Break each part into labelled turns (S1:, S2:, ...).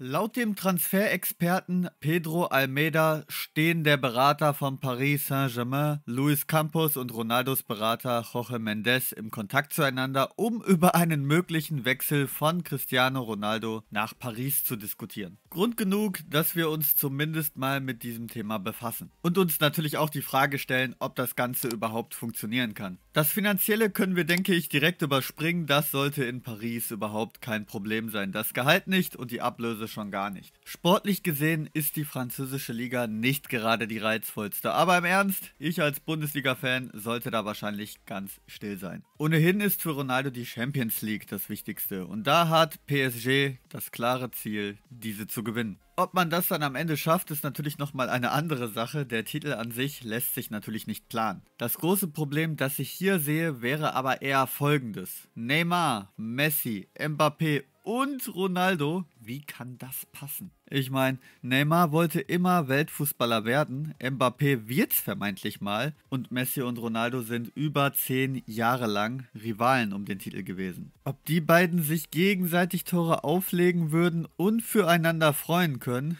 S1: Laut dem Transferexperten Pedro Almeida stehen der Berater von Paris Saint-Germain, Luis Campos und Ronaldos Berater Jorge Mendes im Kontakt zueinander, um über einen möglichen Wechsel von Cristiano Ronaldo nach Paris zu diskutieren. Grund genug, dass wir uns zumindest mal mit diesem Thema befassen und uns natürlich auch die Frage stellen, ob das Ganze überhaupt funktionieren kann. Das Finanzielle können wir, denke ich, direkt überspringen, das sollte in Paris überhaupt kein Problem sein. Das Gehalt nicht und die Ablösung andere schon gar nicht. Sportlich gesehen ist die französische Liga nicht gerade die reizvollste, aber im Ernst, ich als Bundesliga-Fan sollte da wahrscheinlich ganz still sein. Ohnehin ist für Ronaldo die Champions League das Wichtigste und da hat PSG das klare Ziel, diese zu gewinnen. Ob man das dann am Ende schafft, ist natürlich nochmal eine andere Sache. Der Titel an sich lässt sich natürlich nicht planen. Das große Problem, das ich hier sehe, wäre aber eher folgendes. Neymar, Messi, Mbappé und Ronaldo wie kann das passen? Ich meine, Neymar wollte immer Weltfußballer werden, Mbappé wird's vermeintlich mal und Messi und Ronaldo sind über zehn Jahre lang Rivalen um den Titel gewesen. Ob die beiden sich gegenseitig Tore auflegen würden und füreinander freuen können?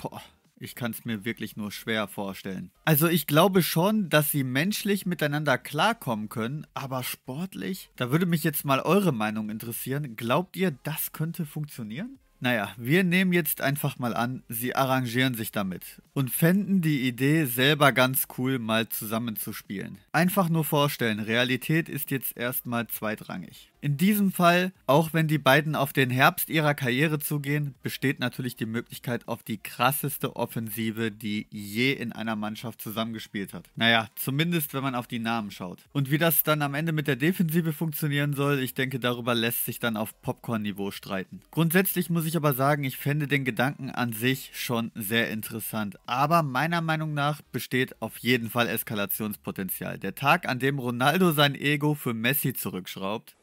S1: Boah. Ich kann es mir wirklich nur schwer vorstellen. Also ich glaube schon, dass sie menschlich miteinander klarkommen können, aber sportlich? Da würde mich jetzt mal eure Meinung interessieren. Glaubt ihr, das könnte funktionieren? Naja, wir nehmen jetzt einfach mal an, sie arrangieren sich damit und fänden die Idee selber ganz cool, mal zusammenzuspielen. Einfach nur vorstellen, Realität ist jetzt erstmal zweitrangig. In diesem Fall, auch wenn die beiden auf den Herbst ihrer Karriere zugehen, besteht natürlich die Möglichkeit auf die krasseste Offensive, die je in einer Mannschaft zusammengespielt hat. Naja, zumindest wenn man auf die Namen schaut. Und wie das dann am Ende mit der Defensive funktionieren soll, ich denke, darüber lässt sich dann auf Popcorn-Niveau streiten. Grundsätzlich muss ich ich aber sagen, ich fände den Gedanken an sich schon sehr interessant. Aber meiner Meinung nach besteht auf jeden Fall Eskalationspotenzial. Der Tag, an dem Ronaldo sein Ego für Messi zurückschraubt.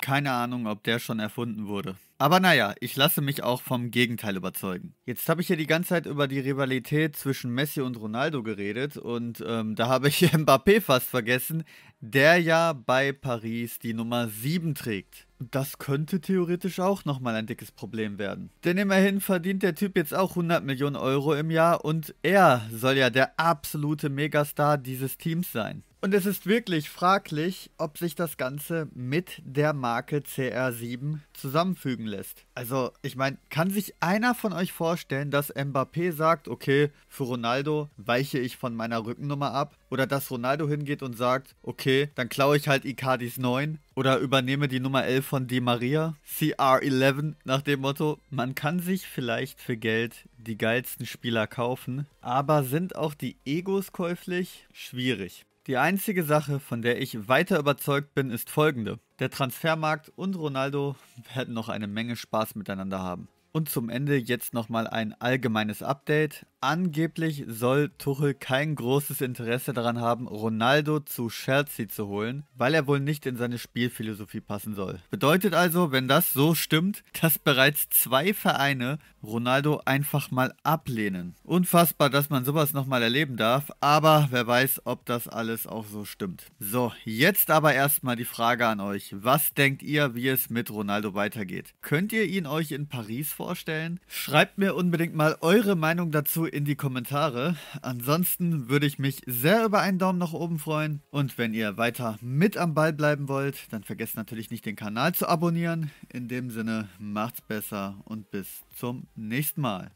S1: Keine Ahnung, ob der schon erfunden wurde. Aber naja, ich lasse mich auch vom Gegenteil überzeugen. Jetzt habe ich ja die ganze Zeit über die Rivalität zwischen Messi und Ronaldo geredet und ähm, da habe ich Mbappé fast vergessen, der ja bei Paris die Nummer 7 trägt. Das könnte theoretisch auch nochmal ein dickes Problem werden. Denn immerhin verdient der Typ jetzt auch 100 Millionen Euro im Jahr und er soll ja der absolute Megastar dieses Teams sein. Und es ist wirklich fraglich, ob sich das Ganze mit der Marke CR7 zusammenfügen lässt. Also, ich meine, kann sich einer von euch vorstellen, dass Mbappé sagt, okay, für Ronaldo weiche ich von meiner Rückennummer ab? Oder dass Ronaldo hingeht und sagt, okay, dann klaue ich halt Icardis 9 oder übernehme die Nummer 11 von Di Maria, CR11, nach dem Motto, man kann sich vielleicht für Geld die geilsten Spieler kaufen, aber sind auch die Egos käuflich? Schwierig. Die einzige Sache, von der ich weiter überzeugt bin, ist folgende. Der Transfermarkt und Ronaldo werden noch eine Menge Spaß miteinander haben. Und zum Ende jetzt nochmal ein allgemeines Update, Angeblich soll Tuchel kein großes Interesse daran haben, Ronaldo zu Chelsea zu holen, weil er wohl nicht in seine Spielphilosophie passen soll. Bedeutet also, wenn das so stimmt, dass bereits zwei Vereine Ronaldo einfach mal ablehnen. Unfassbar, dass man sowas nochmal erleben darf, aber wer weiß, ob das alles auch so stimmt. So, jetzt aber erstmal die Frage an euch. Was denkt ihr, wie es mit Ronaldo weitergeht? Könnt ihr ihn euch in Paris vorstellen? Schreibt mir unbedingt mal eure Meinung dazu in die Kommentare. Ansonsten würde ich mich sehr über einen Daumen nach oben freuen. Und wenn ihr weiter mit am Ball bleiben wollt, dann vergesst natürlich nicht den Kanal zu abonnieren. In dem Sinne, macht's besser und bis zum nächsten Mal.